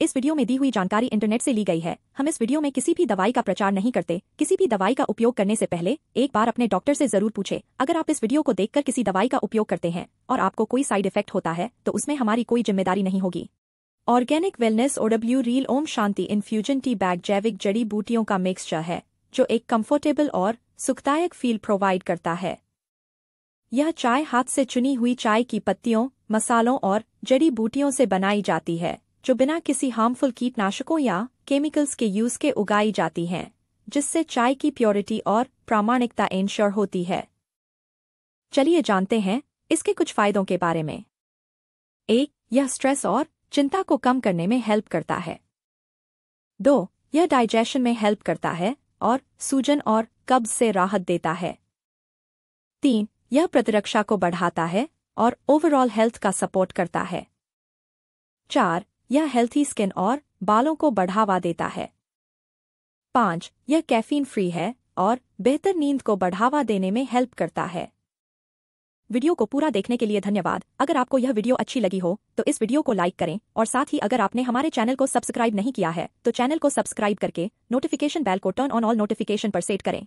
इस वीडियो में दी हुई जानकारी इंटरनेट से ली गई है हम इस वीडियो में किसी भी दवाई का प्रचार नहीं करते किसी भी दवाई का उपयोग करने से पहले एक बार अपने डॉक्टर से जरूर पूछे अगर आप इस वीडियो को देखकर किसी दवाई का उपयोग करते हैं और आपको कोई साइड इफेक्ट होता है तो उसमें हमारी कोई जिम्मेदारी नहीं होगी organic wellness OW reel Om Shanti infusion tea bag जैविक जड़ी बूटियों का मिक्सचर है जो एक कम्फर्टेबल और सुखदायक फील प्रोवाइड करता है यह चाय हाथ से चुनी हुई चाय की पत्तियों मसालों और जड़ी बूटियों से बनाई जाती है जो बिना किसी हार्मफुल कीटनाशकों या केमिकल्स के यूज के उगाई जाती हैं जिससे चाय की प्योरिटी और प्रामाणिकता इंश्योर होती है चलिए जानते हैं इसके कुछ फायदों के बारे में एक यह स्ट्रेस और चिंता को कम करने में हेल्प करता है दो यह डाइजेशन में हेल्प करता है और सूजन और कब्ज से राहत देता है तीन यह प्रतिरक्षा को बढ़ाता है और ओवरऑल हेल्थ का सपोर्ट करता है चार यह हेल्थी स्किन और बालों को बढ़ावा देता है पांच यह कैफीन फ्री है और बेहतर नींद को बढ़ावा देने में हेल्प करता है वीडियो को पूरा देखने के लिए धन्यवाद अगर आपको यह वीडियो अच्छी लगी हो तो इस वीडियो को लाइक करें और साथ ही अगर आपने हमारे चैनल को सब्सक्राइब नहीं किया है तो चैनल को सब्सक्राइब करके नोटिफिकेशन बेल को टर्न ऑन ऑल नोटिफिकेशन पर सेट करें